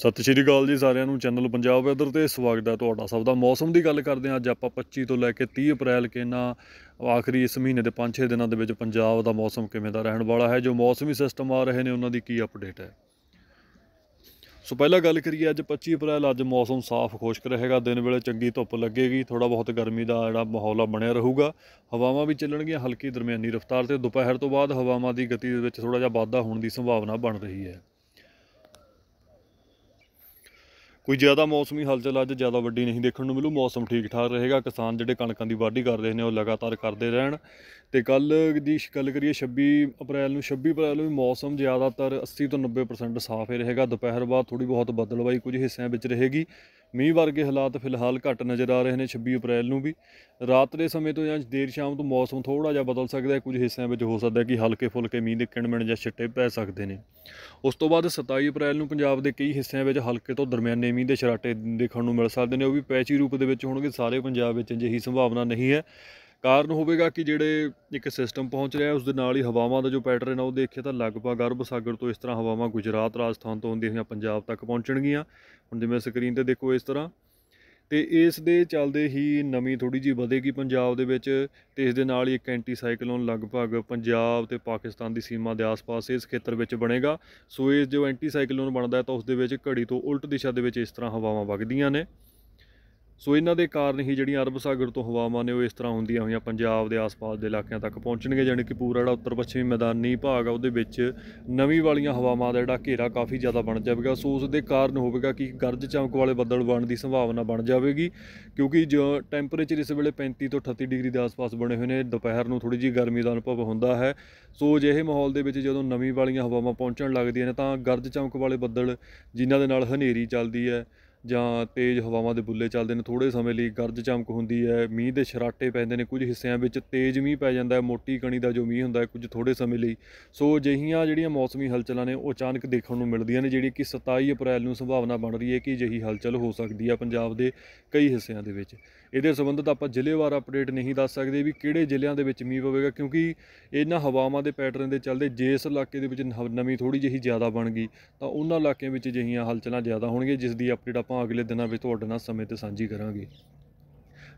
ਸਤਿ ਸ਼੍ਰੀ ਅਕਾਲ ਜੀ ਸਾਰਿਆਂ ਨੂੰ ਚੈਨਲ ਪੰਜਾਬ ਵੈਦਰ ਤੇ ਸਵਾਗਤ ਹੈ ਤੁਹਾਡਾ ਸਭ ਦਾ ਮੌਸਮ ਦੀ ਗੱਲ ਕਰਦੇ ਹਾਂ ਅੱਜ ਆਪਾਂ 25 ਤੋਂ ਲੈ ਕੇ 30 ਅਪ੍ਰੈਲ ਕਿੰਨਾ ਆਖਰੀ ਇਸ ਮਹੀਨੇ ਦੇ 5-6 ਦਿਨਾਂ ਦੇ ਵਿੱਚ ਪੰਜਾਬ ਦਾ ਮੌਸਮ ਕਿਵੇਂ ਦਾ ਰਹਿਣ ਵਾਲਾ ਹੈ ਜੋ ਮੌਸਮੀ ਸਿਸਟਮ ਆ ਰਹੇ ਨੇ ਉਹਨਾਂ ਦੀ ਕੀ ਅਪਡੇਟ ਹੈ ਸੋ ਪਹਿਲਾਂ ਗੱਲ ਕਰੀਏ ਅੱਜ 25 ਅਪ੍ਰੈਲ ਅੱਜ ਮੌਸਮ ਸਾਫ਼ ਖੁਸ਼ਕ ਰਹੇਗਾ ਦਿਨ ਵੇਲੇ ਚੰਗੀ ਧੁੱਪ ਲੱਗੇਗੀ ਥੋੜਾ ਬਹੁਤ ਗਰਮੀ ਦਾ ਜਿਹੜਾ ਮਾਹੌਲ ਬਣਿਆ ਰਹੂਗਾ ਹਵਾਵਾਂ ਵੀ ਚੱਲਣਗੀਆਂ ਹਲਕੀ ਦਰਮਿਆਨੀ ਰਫ਼ਤਾਰ ਤੇ ਦੁਪਹਿਰ ਤੋਂ ਬਾਅਦ ਹਵਾਵਾਂ ਦੀ ਗਤੀ ਦੇ ਵਿੱਚ ਥੋੜਾ ਜਿਹਾ ਵਾਧਾ ਹੋਣ ਦੀ ਸੰਭਾਵਨਾ ਬਣ ਰਹੀ ਹੈ ਕੋਈ ਜ਼ਿਆਦਾ ਮੌਸਮੀ ਹਲਚਲ ਅੱਜ ਜ਼ਿਆਦਾ ਵੱਡੀ ਨਹੀਂ ਦੇਖਣ ਨੂੰ ਮਿਲੂ ਮੌਸਮ ਠੀਕ ਠਾਕ ਰਹੇਗਾ ਕਿਸਾਨ ਜਿਹੜੇ ਕਣਕਾਂ ਦੀ ਵਾਢੀ ਕਰਦੇ ਨੇ ਉਹ ਲਗਾਤਾਰ ਕਰਦੇ ਰਹਿਣ ਤੇ ਕੱਲ ਦੀ ਗੱਲ ਕਰੀਏ 26 ਅਪ੍ਰੈਲ ਨੂੰ 26 ਅਪ੍ਰੈਲ ਨੂੰ ਮੌਸਮ ਜ਼ਿਆਦਾਤਰ 80 ਤੋਂ 90% ਸਾਫ਼ ਹੀ ਰਹੇਗਾ ਦੁਪਹਿਰ ਬਾਅਦ ਥੋੜੀ ਬਹੁਤ ਬੱਦਲਵਾਈ ਕੁਝ ਹਿੱਸਿਆਂ ਵਿੱਚ ਰਹੇਗੀ ਮੀਂਹ ਵਰਗੇ ਹਾਲਾਤ ਫਿਲਹਾਲ ਘੱਟ ਨਜ਼ਰ ਆ ਰਹੇ ਨੇ 26 ਅਪ੍ਰੈਲ ਨੂੰ ਵੀ ਰਾਤ ਦੇ ਸਮੇਂ ਤੋਂ ਜਾਂ ਦੇਰ ਸ਼ਾਮ ਤੋਂ ਮੌਸਮ ਥੋੜਾ ਜਿਹਾ ਬਦਲ ਸਕਦਾ ਹੈ ਕੁਝ ਹਿੱਸਿਆਂ ਵਿੱਚ ਹੋ ਸਕਦਾ ਹੈ ਕਿ ਹਲਕੇ ਫੁਲਕੇ ਮੀਂਹ ਦੇ ਮਿਲਣ ਜਾਂ ਛਿੱਟੇ ਪੈ ਸਕਦੇ ਨੇ ਉਸ ਤੋਂ ਬਾਅਦ 27 ਅਪ੍ਰੈਲ ਨੂੰ ਪੰਜਾਬ ਦੇ ਕਈ ਹਿੱਸਿਆਂ ਵਿੱਚ ਹਲਕੇ ਤੋਂ ਦਰਮਿਆਨੇ ਮੀਂਹ ਦੇ ਛਰਾਟੇ ਦੇਖਣ ਨੂੰ ਮਿਲ ਸਕਦੇ ਨੇ ਉਹ ਵੀ ਪੈਚੀ ਰੂਪ ਦੇ ਵਿੱਚ ਹੋਣਗੇ ਸਾਰੇ ਪੰਜਾਬ ਵਿੱਚ ਅਜਿਹੀ ਸੰਭਾਵਨਾ ਨਹੀਂ ਹੈ ਕਾਰਨ ਹੋਵੇਗਾ ਕਿ ਜਿਹੜੇ ਇੱਕ ਸਿਸਟਮ ਪਹੁੰਚ ਰਿਹਾ ਉਸ ਦੇ ਨਾਲ ਹੀ ਹਵਾਵਾਂ ਦਾ ਜੋ ਪੈਟਰਨ ਆ ਉਹ ਦੇਖਿਆ ਤਾਂ ਲਗਭਗ ਅਰਬ ਸਾਗਰ ਤੋਂ ਇਸ ਤਰ੍ਹਾਂ ਹਵਾਵਾਂ ਗੁਜਰਾਤ ਰਾਜਸਥਾਨ ਤੋਂ ਹੁੰਦੀਆਂ ਹੋਈਆਂ ਪੰਜਾਬ ਤੱਕ ਪਹੁੰਚਣਗੀਆਂ ਹੁਣ ਜਿਵੇਂ ਸਕਰੀਨ ਤੇ ਦੇਖੋ ਇਸ ਤਰ੍ਹਾਂ ਤੇ ਇਸ ਦੇ ਚੱਲਦੇ ਹੀ ਨਮੀ ਥੋੜੀ ਜੀ ਵਧੇਗੀ ਪੰਜਾਬ ਦੇ ਵਿੱਚ ਤੇ ਇਸ ਦੇ ਨਾਲ ਹੀ ਇੱਕ ਐਂਟੀ ਸਾਈਕਲੋਨ ਲਗਭਗ ਪੰਜਾਬ ਤੇ ਪਾਕਿਸਤਾਨ ਦੀ ਸੀਮਾ ਦੇ ਆਸ-ਪਾਸ ਇਸ ਖੇਤਰ ਵਿੱਚ ਬਣੇਗਾ ਸੋ ਇਹ ਜੋ ਐਂਟੀ ਸਾਈਕਲੋਨ ਬਣਦਾ ਹੈ ਤਾਂ ਉਸ ਦੇ ਵਿੱਚ ਘੜੀ ਤੋਂ ਉਲਟ ਦਿਸ਼ਾ ਦੇ ਵਿੱਚ ਇਸ ਤਰ੍ਹਾਂ ਹਵਾਵਾਂ ਵਗਦੀਆਂ ਨੇ ਸੋ ਇਹਨਾਂ ਦੇ ਕਾਰਨ ਹੀ ਜਿਹੜੀਆਂ ਅਰਬ ਸਾਗਰ ਤੋਂ ਹਵਾਵਾਂ ਨੇ ਉਹ ਇਸ ਤਰ੍ਹਾਂ ਹੁੰਦੀਆਂ ਹੋਈਆਂ ਪੰਜਾਬ ਦੇ ਆਸ-ਪਾਸ ਦੇ ਇਲਾਕਿਆਂ ਤੱਕ ਪਹੁੰਚਣਗੇ ਜਾਨੀ ਕਿ ਪੂਰਾ ਜਿਹੜਾ ਉੱਤਰ ਪੱਛਮੀ ਮੈਦਾਨੀ ਭਾਗ ਆ ਉਹਦੇ ਵਿੱਚ ਨਵੀਂ ਵਾਲੀਆਂ ਹਵਾਵਾਂ ਦਾ ਜਿਹੜਾ ਘੇਰਾ ਕਾਫੀ ਜ਼ਿਆਦਾ ਬਣ ਜਾਵੇਗਾ ਸੋ ਉਸ ਦੇ ਕਾਰਨ ਹੋਵੇਗਾ ਕਿ ਗਰਜ ਚਮਕ ਵਾਲੇ ਬੱਦਲ ਬਣਨ ਦੀ ਸੰਭਾਵਨਾ ਬਣ ਜਾਵੇਗੀ ਕਿਉਂਕਿ ਜੋ ਟੈਂਪਰੇਚਰ ਇਸ ਵੇਲੇ 35 ਤੋਂ 38 ਡਿਗਰੀ ਦੇ ਆਸ-ਪਾਸ ਬਣੇ ਹੋਏ ਨੇ ਦੁਪਹਿਰ ਨੂੰ ਥੋੜੀ ਜੀ ਗਰਮੀ ਦਾ ਅਨੁਭਵ ਹੁੰਦਾ ਹੈ ਸੋ ਜਿਹੇ ਮਾਹੌਲ ਦੇ ਵਿੱਚ ਜਦੋਂ ਨਵੀਂ ਵਾਲੀਆਂ ਹਵਾਵਾਂ ਪਹੁੰਚਣ ਲੱਗਦੀਆਂ ਨੇ ਤਾਂ ਗਰਜ ਚਮਕ ਵਾਲੇ ਬੱਦਲ ਜਿਨ੍ਹਾਂ ਦੇ ਨਾਲ ਹਨੇਰੀ ਚੱਲਦੀ ਹੈ ਜਾਂ ਤੇਜ਼ ਹਵਾਵਾਂ ਦੇ ਬੁੱਲੇ ਚੱਲਦੇ ਨੇ ਥੋੜੇ ਸਮੇਂ ਲਈ ਗਰਜ ਚਮਕ ਹੁੰਦੀ ਹੈ ਮੀਂਹ ਦੇ ਛਰਾਟੇ ਪੈਂਦੇ ਨੇ ਕੁਝ ਹਿੱਸਿਆਂ ਵਿੱਚ ਤੇਜ਼ ਮੀਂਹ ਪੈ ਜਾਂਦਾ ਹੈ ਮੋਟੀ ਕਣੀ ਦਾ ਜੋ ਮੀਂਹ ਹੁੰਦਾ ਹੈ ਕੁਝ ਥੋੜੇ ਸਮੇਂ ਲਈ ਸੋ ਅਜਿਹੀਆਂ ਜਿਹੜੀਆਂ ਮੌਸਮੀ ਹਲਚਲਾਂ ਨੇ ਉਹ ਅਚਾਨਕ ਦੇਖਣ ਨੂੰ ਮਿਲਦੀਆਂ ਨੇ ਜਿਹੜੀ ਕਿ 27 ਅਪ੍ਰੈਲ ਨੂੰ ਸੰਭਾਵਨਾ ਬਣ ਰਹੀ ਹੈ ਕਿ ਅਜਿਹੀ ਹਲਚਲ ਹੋ ਸਕਦੀ ਹੈ ਪੰਜਾਬ ਦੇ ਕਈ ਹਿੱਸਿਆਂ ਦੇ ਵਿੱਚ ਇਹਦੇ ਸੰਬੰਧਤ ਆਪਾਂ ਜ਼ਿਲ੍ਹੇਵਾਰ ਅਪਡੇਟ ਨਹੀਂ ਦੱਸ ਸਕਦੇ ਵੀ ਕਿਹੜੇ ਜ਼ਿਲ੍ਹਿਆਂ ਦੇ ਵਿੱਚ ਮੀਂਹ ਪਵੇਗਾ ਕਿਉਂਕਿ ਇਹਨਾਂ ਹਵਾਵਾਂ ਦੇ ਪੈਟਰਨ ਦੇ ਚੱਲਦੇ ਜੇ ਇਸ ਇਲਾਕੇ ਦੇ ਵਿੱਚ ਨਮੀ ਥੋੜੀ ਜਿਹੀ ਜ਼ਿਆਦਾ ਬਣ ਗਈ ਤਾਂ ਉਹਨਾਂ ਇਲਾਕਿਆਂ ਵਿੱਚ ਅਜਿਹੀਆਂ ਹਲਚਲਾਂ ਜ਼ਿਆਦਾ ਹੋਣਗੀਆਂ ਜਿਸ ਦੀ ਅਪਡੇਟ ਆਪਾਂ ਆਪਾਂ ਅਗਲੇ ਦਿਨਾਂ ਵਿੱਚ ਤੁਹਾਡੇ ਨਾਲ ਸਮੇਂ ਤੇ ਸਾਂਝੀ ਕਰਾਂਗੇ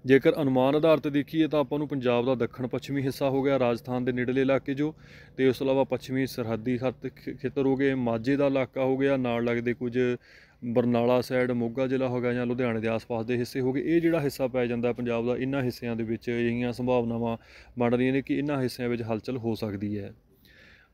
ਜੇਕਰ ਅਨੁਮਾਨ ਆਧਾਰ ਤੇ ਦੇਖੀਏ ਤਾਂ ਆਪਾਂ ਨੂੰ ਪੰਜਾਬ ਦਾ ਦੱਖਣ ਪੱਛਮੀ ਹਿੱਸਾ ਹੋ ਗਿਆ ਰਾਜਸਥਾਨ ਦੇ ਨੇੜਲੇ ਇਲਾਕੇ ਜੋ ਤੇ ਉਸ ਤੋਂ ਇਲਾਵਾ ਪੱਛਮੀ ਸਰਹੱਦੀ ਖੱਤ ਖੇਤਰ ਹੋ ਗਏ ਮਾਝੇ ਦਾ ਇਲਾਕਾ ਹੋ ਗਿਆ ਨਾਲ ਲੱਗਦੇ ਕੁਝ ਬਰਨਾਲਾ ਸਾਈਡ ਮੋਗਾ ਜ਼ਿਲ੍ਹਾ ਹੋ ਗਿਆ ਜਾਂ ਲੁਧਿਆਣੇ ਦੇ ਆਸ-ਪਾਸ ਦੇ ਹਿੱਸੇ ਹੋ ਗਏ ਇਹ ਜਿਹੜਾ ਹਿੱਸਾ ਪੈ ਜਾਂਦਾ ਪੰਜਾਬ ਦਾ ਇਨ੍ਹਾਂ ਹਿੱਸਿਆਂ ਦੇ ਵਿੱਚ ਅਜਿਹੀਆਂ ਸੰਭਾਵਨਾਵਾਂ ਬਣ ਰਹੀਆਂ ਨੇ ਕਿ ਇਨ੍ਹਾਂ ਹਿੱਸਿਆਂ ਵਿੱਚ ਹਲਚਲ ਹੋ ਸਕਦੀ ਹੈ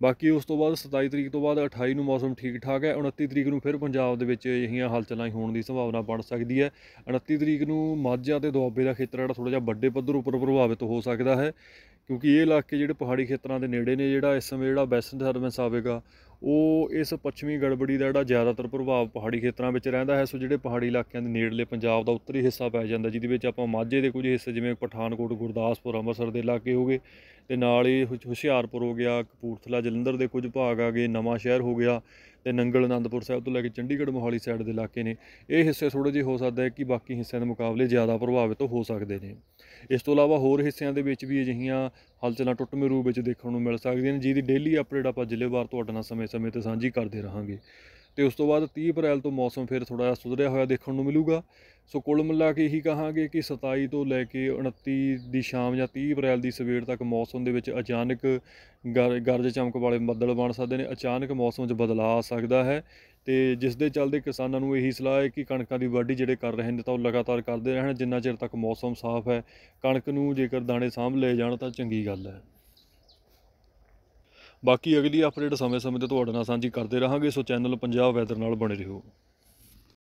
ਬਾਕੀ ਉਸ ਤੋਂ ਬਾਅਦ 27 ਤਰੀਕ ਤੋਂ ਬਾਅਦ 28 ਨੂੰ ਮੌਸਮ ਠੀਕ ਠਾਕ ਹੈ 29 ਤਰੀਕ ਨੂੰ ਫਿਰ ਪੰਜਾਬ ਦੇ ਵਿੱਚ ਅਜਿਹੀਆਂ ਹਲਚਲਾਂ ਹੋਣ ਦੀ ਸੰਭਾਵਨਾ ਬਣ ਸਕਦੀ ਹੈ 29 ਤਰੀਕ ਨੂੰ ਮਾਝਾ ਤੇ ਦੁਆਬੇ ਦਾ ਖੇਤਰ ਜਿਹੜਾ ਥੋੜਾ ਜਿਹਾ ਵੱਡੇ ਪੱਧਰ ਉੱਪਰ ਪ੍ਰਭਾਵਿਤ ਹੋ ਸਕਦਾ ਹੈ ਕਿਉਂਕਿ ਇਹ ਇਲਾਕੇ ਜਿਹੜੇ ਪਹਾੜੀ ਖੇਤਰਾਂ ਦੇ ਨੇੜੇ ਨੇ ਜਿਹੜਾ ਇਸ ਸਮੇਂ ਜਿਹੜਾ ਵੈਸਟਰਨ ਡਿਸਟਰਬੈਂਸ ਆਵੇਗਾ ਉਹ ਇਸ ਪੱਛਮੀ ਗੜਬੜੀ ਦਾ ਜਿਹੜਾ ਜ਼ਿਆਦਾਤਰ ਪ੍ਰਭਾਵ ਪਹਾੜੀ ਖੇਤਰਾਂ ਵਿੱਚ ਰਹਿੰਦਾ ਹੈ ਸੋ ਜਿਹੜੇ ਪਹਾੜੀ ਇਲਾਕਿਆਂ ਦੇ ਨੇੜਲੇ ਪੰਜਾਬ ਦਾ ਉੱਤਰੀ ਹਿੱਸਾ ਪੈ ਜਾਂਦਾ ਜਿਹਦੇ ਵਿੱਚ ਆਪਾਂ ਮਾਝੇ ਦੇ ਕੁਝ ਹਿੱਸੇ ਜਿਵੇਂ ਪਠਾਨਕੋਟ ਗੁਰਦਾਸਪੁਰ ਅੰਮ੍ਰਿਤਸਰ ਦੇ ਇਲਾਕੇ ਹੋਗੇ ਤੇ ਨਾਲ ਹੀ ਹੁਸ਼ਿਆਰਪੁਰ ਹੋ ਗਿਆ ਕਪੂਰਥਲਾ ਜਲੰਧਰ ਦੇ ਕੁਝ ਭਾਗ ਆ ਗਏ ਨਵਾਂ ਸ਼ਹਿਰ ਹੋ ਗਿਆ ਤੇ ਨੰਗਲ ਅਨੰਦਪੁਰ ਸਾਹਿਬ ਤੋਂ ਲੈ ਕੇ ਚੰਡੀਗੜ੍ਹ ਮੋਹਾਲੀ ਸਾਈਡ ਦੇ ਇਲਾਕੇ ਨੇ ਇਹ ਹਿੱਸੇ ਥੋੜੇ ਜਿਹਾ ਹੋ ਸਕਦਾ ਹੈ ਕਿ ਬਾਕੀ ਹਿੱਸਿਆਂ ਦੇ ਮੁਕਾਬਲੇ ਜ਼ਿਆਦਾ ਪ੍ਰਭਾਵਿਤ ਹੋ ਸਕਦੇ ਨੇ ਇਸ ਤੋਂ ਇਲਾਵਾ ਹੋਰ ਹਿੱਸਿਆਂ ਦੇ ਵਿੱਚ ਵੀ ਅਜਿਹੀਆਂ ਹਲਚਲਾਂ ਟੁੱਟਵੇਂ ਰੂਪ ਵਿੱਚ ਦੇਖਣ ਨੂੰ ਮਿਲ ਸਕਦੀਆਂ ਨੇ ਜਿਹਦੀ ਡੇਲੀ ਅਪਡੇਟ ਆਪਾਂ ਜ਼ਿਲ੍ਹੇਵਾਰ ਤੁਹਾਡੇ ਨਾਲ ਸਮੇਂ-ਸਮੇਂ ਤੇ ਸਾਂਝੀ ਕਰਦੇ ਰਹਾਂਗੇ ਤੇ ਉਸ ਤੋਂ ਬਾਅਦ 30 ਅਪ੍ਰੈਲ ਤੋਂ ਮੌਸਮ ਫਿਰ ਥੋੜਾ ਜਿਹਾ ਸੁਧਰਿਆ ਹੋਇਆ ਦੇਖਣ ਨੂੰ ਮਿਲੂਗਾ ਸੋ ਕੁੱਲ ਮਿਲਾ ਕੇ ਇਹੀ ਕਹਾਂਗੇ ਕਿ 27 ਤੋਂ ਲੈ ਕੇ 29 ਦੀ ਸ਼ਾਮ ਜਾਂ 30 ਅਪ੍ਰੈਲ ਦੀ ਸਵੇਰ ਤੱਕ ਮੌਸਮ ਦੇ ਵਿੱਚ ਅਚਾਨਕ ਗਰਜ ਚਮਕ ਵਾਲੇ ਬੱਦਲ ਬਣ ਸਕਦੇ ਨੇ ਅਚਾਨਕ ਮੌਸਮ 'ਚ ਬਦਲਾਅ ਆ ਸਕਦਾ ਹੈ ਤੇ ਜਿਸ ਦੇ ਚੱਲਦੇ ਕਿਸਾਨਾਂ ਨੂੰ ਇਹੀ ਸਲਾਹ ਹੈ ਕਿ ਕਣਕਾਂ ਦੀ ਵਾਢੀ ਜਿਹੜੇ ਕਰ ਰਹੇ ਨੇ ਤਾਂ ਉਹ ਲਗਾਤਾਰ ਕਰਦੇ ਰਹਿਣ ਜਿੰਨਾ ਚਿਰ ਤੱਕ ਮੌਸਮ ਸਾਫ਼ ਹੈ ਕਣਕ ਨੂੰ ਜੇਕਰ ਦਾਣੇ ਸਾਂਭ ਲਏ ਜਾਣ ਤਾਂ ਚੰਗੀ ਗੱਲ ਹੈ ਬਾਕੀ ਅਗਲੀ ਅਪਡੇਟ ਸਮੇਂ-ਸਮੇਂ ਤੇ ਤੁਹਾਡੇ ਨਾਲ ਸਾਂਝੀ ਕਰਦੇ ਰਹਾਂਗੇ ਸੋ ਚੈਨਲ ਪੰਜਾਬ ਵੈਦਰ ਨਾਲ ਬਣੇ ਰਹੋ